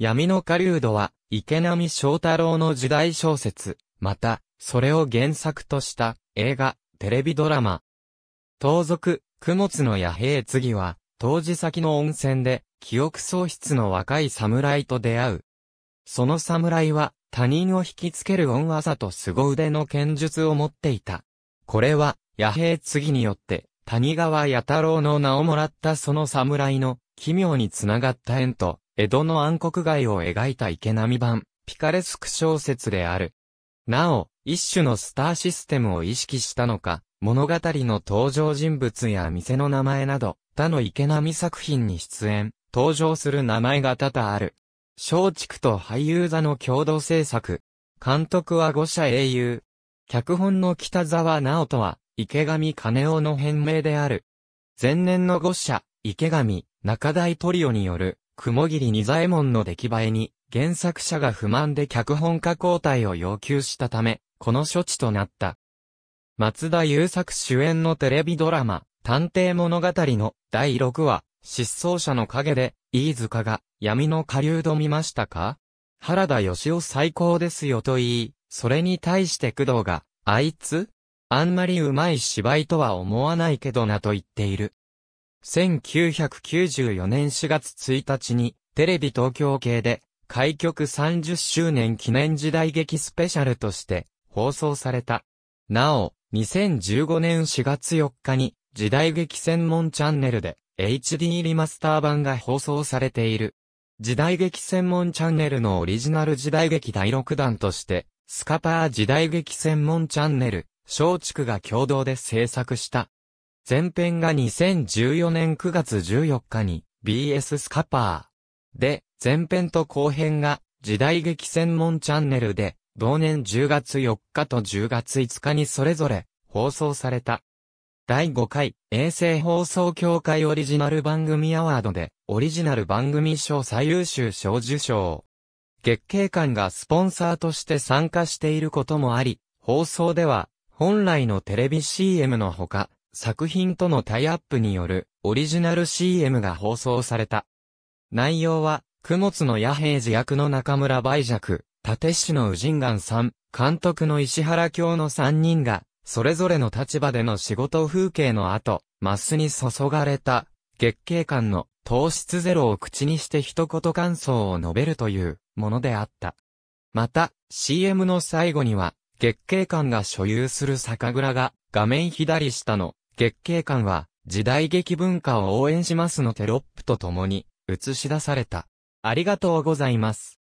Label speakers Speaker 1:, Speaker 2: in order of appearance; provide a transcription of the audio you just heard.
Speaker 1: 闇の狩人は、池波正太郎の時代小説、また、それを原作とした映画、テレビドラマ。盗賊、供物の野兵次は、当時先の温泉で、記憶喪失の若い侍と出会う。その侍は、他人を引きつける恩技と凄腕の剣術を持っていた。これは、野兵次によって、谷川弥太郎の名をもらったその侍の、奇妙につながった縁と、江戸の暗黒街を描いた池波版、ピカレスク小説である。なお、一種のスターシステムを意識したのか、物語の登場人物や店の名前など、他の池波作品に出演、登場する名前が多々ある。松竹と俳優座の共同制作。監督は五社英雄。脚本の北沢直人は、池上金夫の変名である。前年の五社、池上、中大トリオによる、雲霧仁左衛門の出来栄えに、原作者が不満で脚本家交代を要求したため、この処置となった。松田優作主演のテレビドラマ、探偵物語の第6話、失踪者の陰で、飯塚が闇の下流度見ましたか原田義夫最高ですよと言い、それに対して工藤が、あいつあんまり上手い芝居とは思わないけどなと言っている。1994年4月1日に、テレビ東京系で、開局30周年記念時代劇スペシャルとして、放送された。なお、2015年4月4日に、時代劇専門チャンネルで、HD リマスター版が放送されている。時代劇専門チャンネルのオリジナル時代劇第6弾として、スカパー時代劇専門チャンネル、松竹が共同で制作した。前編が2014年9月14日に BS スカパーで、前編と後編が時代劇専門チャンネルで、同年10月4日と10月5日にそれぞれ放送された。第5回衛星放送協会オリジナル番組アワードでオリジナル番組賞最優秀賞受賞。月経館がスポンサーとして参加していることもあり、放送では本来のテレビ CM のほか作品とのタイアップによるオリジナル CM が放送された。内容は、供物の野平寺役の中村梅雀、立石の宇神岩さん、監督の石原京の3人が、それぞれの立場での仕事風景の後、マスに注がれた、月経感の糖質ゼロを口にして一言感想を述べるというものであった。また、CM の最後には、月経館が所有する酒蔵が、画面左下の月経館は、時代劇文化を応援しますのテロップと共に映し出された。ありがとうございます。